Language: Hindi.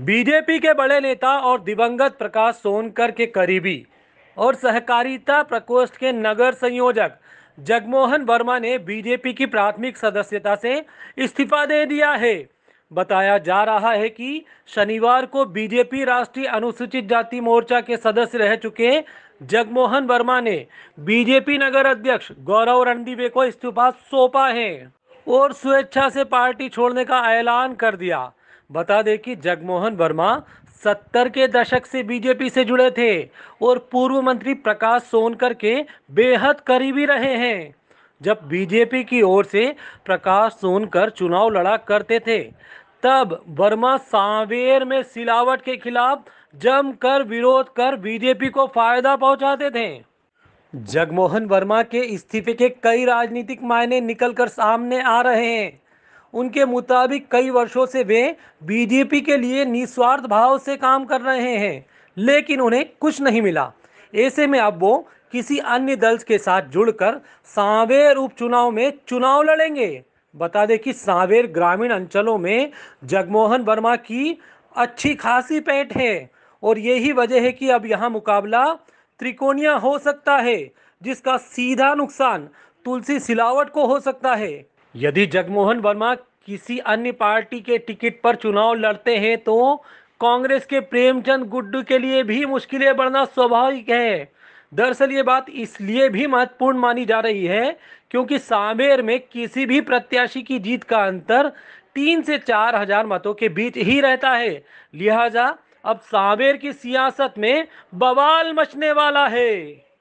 बीजेपी के बड़े नेता और दिवंगत प्रकाश सोनकर के करीबी और सहकारिता प्रकोष्ठ के नगर संयोजक जगमोहन वर्मा ने बीजेपी की प्राथमिक सदस्यता से इस्तीफा दे दिया है बताया जा रहा है कि शनिवार को बीजेपी राष्ट्रीय अनुसूचित जाति मोर्चा के सदस्य रह चुके जगमोहन वर्मा ने बीजेपी नगर अध्यक्ष गौरव रणदीवे को इस्तीफा सौंपा है और स्वेच्छा से पार्टी छोड़ने का ऐलान कर दिया बता दें कि जगमोहन वर्मा सत्तर के दशक से बीजेपी से जुड़े थे और पूर्व मंत्री प्रकाश सोनकर के बेहद करीबी रहे हैं जब बीजेपी की ओर से प्रकाश सोनकर चुनाव लड़ा करते थे तब वर्मा सांवेर में सिलावट के खिलाफ जमकर विरोध कर बीजेपी को फायदा पहुंचाते थे जगमोहन वर्मा के इस्तीफे के कई राजनीतिक मायने निकलकर सामने आ रहे हैं उनके मुताबिक कई वर्षों से वे बीजेपी के लिए निस्वार्थ भाव से काम कर रहे हैं लेकिन उन्हें कुछ नहीं मिला ऐसे में अब वो किसी अन्य दल के साथ जुड़कर सांवेर उपचुनाव में चुनाव लड़ेंगे बता दें कि सांवेर ग्रामीण अंचलों में जगमोहन वर्मा की अच्छी खासी पैठ है और यही वजह है कि अब यहाँ मुकाबला त्रिकोणिया हो सकता है जिसका सीधा नुकसान तुलसी सिलावट को हो सकता है यदि जगमोहन वर्मा किसी अन्य पार्टी के टिकट पर चुनाव लड़ते हैं तो कांग्रेस के प्रेमचंद गुड्डू के लिए भी मुश्किलें बढ़ना स्वाभाविक है दरअसल ये बात इसलिए भी महत्वपूर्ण मानी जा रही है क्योंकि सामेर में किसी भी प्रत्याशी की जीत का अंतर तीन से चार हजार मतों के बीच ही रहता है लिहाजा अब सामेर की सियासत में बवाल मचने वाला है